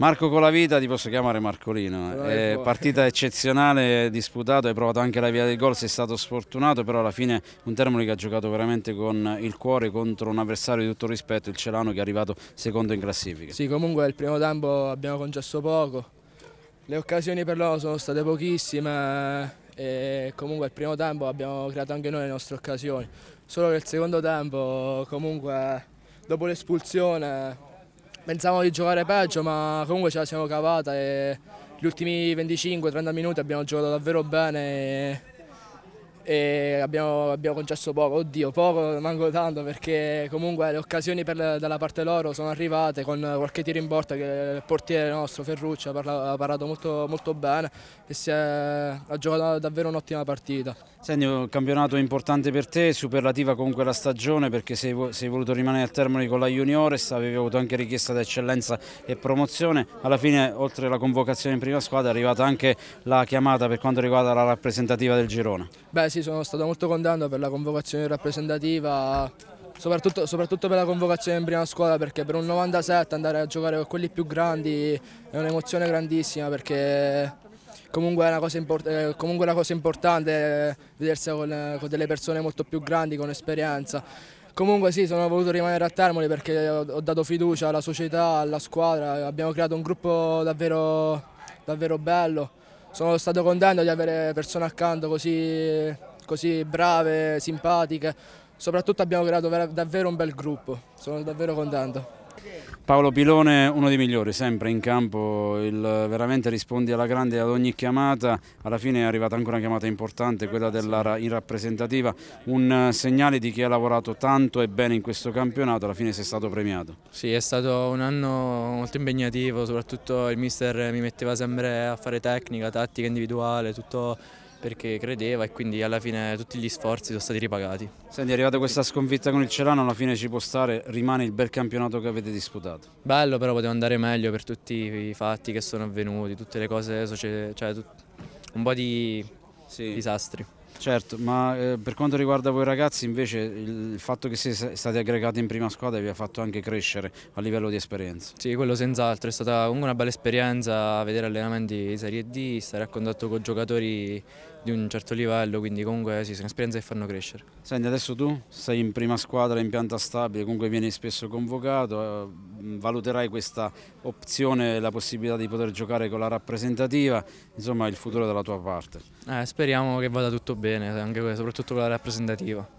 Marco Colavita, ti posso chiamare Marcolino. Eh, partita eccezionale, disputato, hai provato anche la via del gol, sei stato sfortunato, però alla fine un Termoli che ha giocato veramente con il cuore contro un avversario di tutto rispetto, il Celano che è arrivato secondo in classifica. Sì, comunque il primo tempo abbiamo concesso poco, le occasioni per loro sono state pochissime eh, e comunque al primo tempo abbiamo creato anche noi le nostre occasioni, solo che il secondo tempo comunque dopo l'espulsione Pensavamo di giocare peggio ma comunque ce la siamo cavata e gli ultimi 25-30 minuti abbiamo giocato davvero bene e abbiamo, abbiamo concesso poco, oddio poco, manco tanto perché comunque le occasioni per, dalla parte loro sono arrivate con qualche tiro in porta che il portiere nostro Ferruccio ha parlato molto, molto bene e è, ha giocato davvero un'ottima partita. Senti, un campionato importante per te, superlativa comunque la stagione perché sei, sei voluto rimanere al Termoli con la Juniores, avevi avuto anche richiesta d'eccellenza e promozione, alla fine oltre alla convocazione in prima squadra è arrivata anche la chiamata per quanto riguarda la rappresentativa del Girona. Beh sì, ragazzi sono stato molto contento per la convocazione rappresentativa, soprattutto, soprattutto, per la convocazione in prima squadra perché per un 97 andare a giocare con quelli più grandi è un'emozione grandissima perché comunque è una cosa, import eh, comunque una cosa importante vedersi con, con delle persone molto più grandi, con esperienza. Comunque sì, sono voluto rimanere a Termoli perché ho dato fiducia alla società, alla squadra, abbiamo creato un gruppo davvero, davvero bello sono stato contento di avere persone accanto così così brave, simpatiche. Soprattutto abbiamo creato davvero un bel gruppo, sono davvero contento. Paolo Pilone, uno dei migliori, sempre in campo, il, veramente rispondi alla grande ad ogni chiamata, alla fine è arrivata anche una chiamata importante, quella della in rappresentativa, un segnale di chi ha lavorato tanto e bene in questo campionato, alla fine sei stato premiato. Sì, è stato un anno molto impegnativo, soprattutto il mister mi metteva sempre a fare tecnica, tattica individuale, tutto perché credeva e quindi alla fine tutti gli sforzi sono stati ripagati. Senti, è arrivata questa sconfitta con il Celano, alla fine ci può stare, rimane il bel campionato che avete disputato. Bello, però poteva andare meglio per tutti i fatti che sono avvenuti, tutte le cose, cioè un po' di sì. disastri. Certo, ma eh, per quanto riguarda voi ragazzi invece il fatto che siete stati aggregati in prima squadra vi ha fatto anche crescere a livello di esperienza? Sì, quello senz'altro, è stata comunque una bella esperienza vedere allenamenti di Serie D, stare a contatto con giocatori di un certo livello, quindi comunque sì, sono esperienze che fanno crescere. Senti, adesso tu sei in prima squadra in pianta stabile, comunque vieni spesso convocato, eh, valuterai questa opzione, la possibilità di poter giocare con la rappresentativa, insomma il futuro è dalla tua parte. Eh, speriamo che vada tutto bene, anche, soprattutto con la rappresentativa.